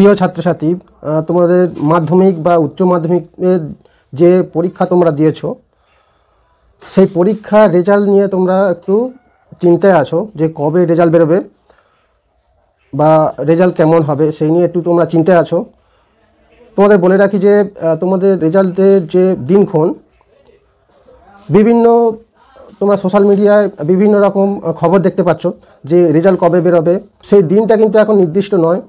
প্রিয় ছাত্রছাত্রী তোমাদের মাধ্যমিক বা উচ্চ মাধ্যমিকের যে পরীক্ষা তোমরা দিয়েছো সেই পরীক্ষার রেজাল্ট নিয়ে তোমরা একটু চিন্তায় আছো যে কবে রেজাল্ট বেরোবে বা রেজাল্ট কেমন হবে সেই নিয়ে একটু তোমরা চিন্তায় আছো তোমাদের বলে রাখি যে তোমাদের রেজাল্টের যে দিনক্ষণ বিভিন্ন তোমরা সোশ্যাল মিডিয়ায় বিভিন্ন রকম খবর দেখতে পাচ্ছ যে রেজাল্ট কবে বেরোবে সেই দিনটা কিন্তু এখন নির্দিষ্ট নয়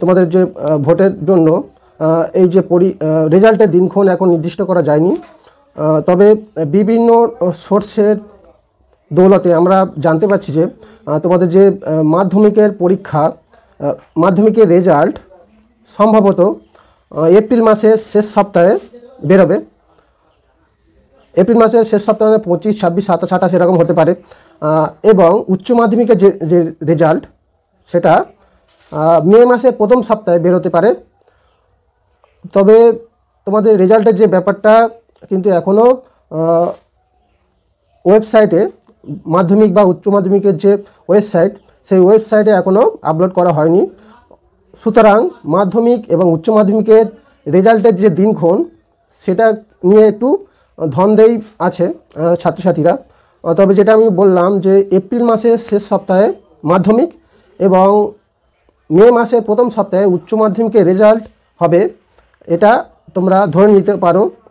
তোমাদের যে ভোটের জন্য এই যে পরি রেজাল্টের দিনক্ষণ এখন নির্দিষ্ট করা যায়নি তবে বিভিন্ন সোর্সের দৌলতে আমরা জানতে পারছি যে তোমাদের যে মাধ্যমিকের পরীক্ষা মাধ্যমিকের রেজাল্ট সম্ভবত এপ্রিল মাসের শেষ সপ্তাহে বেরোবে এপ্রিল মাসের শেষ সপ্তাহে মানে পঁচিশ ছাব্বিশ সাতাশ আঠাশ এরকম হতে পারে এবং উচ্চ মাধ্যমিকের যে যে রেজাল্ট সেটা মে মাসে প্রথম সপ্তাহে বেরোতে পারে তবে তোমাদের রেজাল্টের যে ব্যাপারটা কিন্তু এখনও ওয়েবসাইটে মাধ্যমিক বা উচ্চ মাধ্যমিকের যে ওয়েবসাইট সেই ওয়েবসাইটে এখনও আপলোড করা হয়নি সুতরাং মাধ্যমিক এবং উচ্চ মাধ্যমিকের রেজাল্টের যে দিনক্ষণ সেটা নিয়ে একটু ধন্দেই আছে ছাত্রছাত্রীরা তবে যেটা আমি বললাম যে এপ্রিল মাসের শেষ সপ্তাহে মাধ্যমিক এবং মে মাসের প্রথম সপ্তাহে উচ্চ মাধ্যমিকের রেজাল্ট হবে এটা তোমরা ধরে নিতে পারো